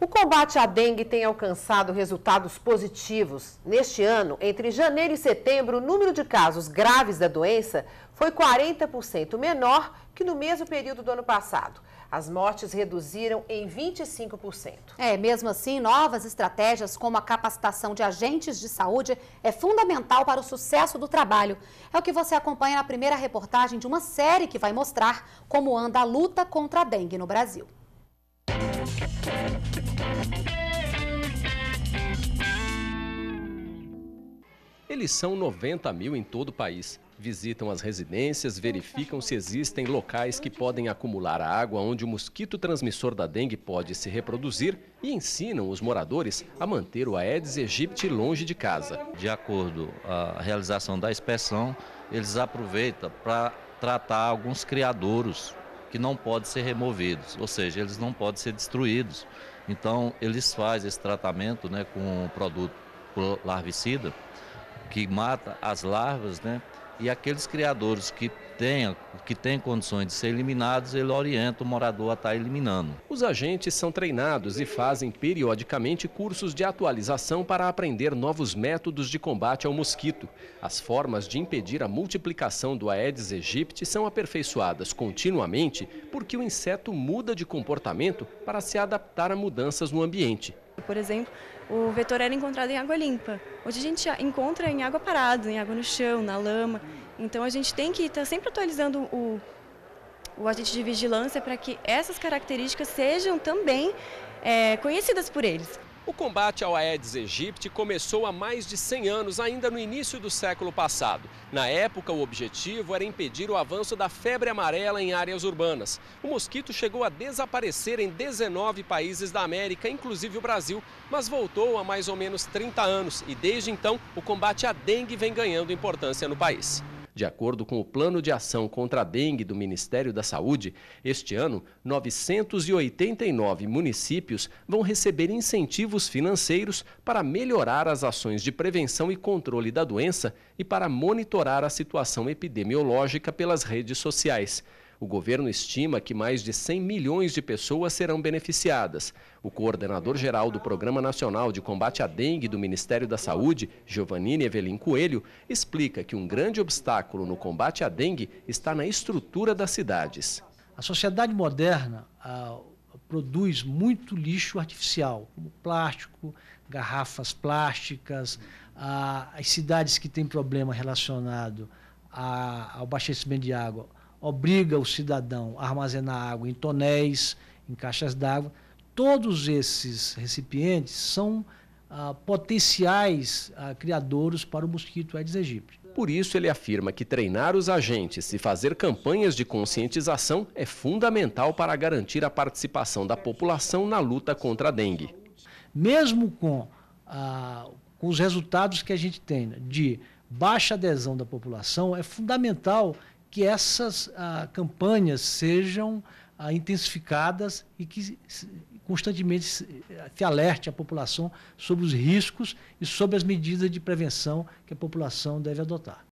O combate à dengue tem alcançado resultados positivos. Neste ano, entre janeiro e setembro, o número de casos graves da doença foi 40% menor que no mesmo período do ano passado. As mortes reduziram em 25%. É, mesmo assim, novas estratégias como a capacitação de agentes de saúde é fundamental para o sucesso do trabalho. É o que você acompanha na primeira reportagem de uma série que vai mostrar como anda a luta contra a dengue no Brasil. Música eles são 90 mil em todo o país. Visitam as residências, verificam se existem locais que podem acumular a água onde o mosquito transmissor da dengue pode se reproduzir e ensinam os moradores a manter o Aedes aegypti longe de casa. De acordo à realização da inspeção, eles aproveitam para tratar alguns criadouros que não podem ser removidos, ou seja, eles não podem ser destruídos. Então, eles fazem esse tratamento né, com um produto larvicida que mata as larvas, né? e aqueles criadores que têm que têm condições de ser eliminados, ele orienta o morador a estar tá eliminando. Os agentes são treinados e fazem periodicamente cursos de atualização para aprender novos métodos de combate ao mosquito. As formas de impedir a multiplicação do Aedes aegypti são aperfeiçoadas continuamente porque o inseto muda de comportamento para se adaptar a mudanças no ambiente por exemplo, o vetor era encontrado em água limpa. Hoje a gente encontra em água parada, em água no chão, na lama. Então a gente tem que estar tá sempre atualizando o, o agente de vigilância para que essas características sejam também é, conhecidas por eles. O combate ao Aedes aegypti começou há mais de 100 anos, ainda no início do século passado. Na época, o objetivo era impedir o avanço da febre amarela em áreas urbanas. O mosquito chegou a desaparecer em 19 países da América, inclusive o Brasil, mas voltou há mais ou menos 30 anos e desde então o combate à dengue vem ganhando importância no país. De acordo com o Plano de Ação contra a Dengue do Ministério da Saúde, este ano, 989 municípios vão receber incentivos financeiros para melhorar as ações de prevenção e controle da doença e para monitorar a situação epidemiológica pelas redes sociais. O governo estima que mais de 100 milhões de pessoas serão beneficiadas. O coordenador-geral do Programa Nacional de Combate à Dengue do Ministério da Saúde, Giovanine Evelyn Coelho, explica que um grande obstáculo no combate à dengue está na estrutura das cidades. A sociedade moderna produz muito lixo artificial, como plástico, garrafas plásticas, as cidades que têm problema relacionado a, ao abastecimento de água obriga o cidadão a armazenar água em tonéis, em caixas d'água. Todos esses recipientes são ah, potenciais ah, criadores para o mosquito Aedes aegypti. Por isso, ele afirma que treinar os agentes e fazer campanhas de conscientização é fundamental para garantir a participação da população na luta contra a dengue. Mesmo com, ah, com os resultados que a gente tem né, de baixa adesão da população, é fundamental que essas ah, campanhas sejam ah, intensificadas e que constantemente se alerte a população sobre os riscos e sobre as medidas de prevenção que a população deve adotar.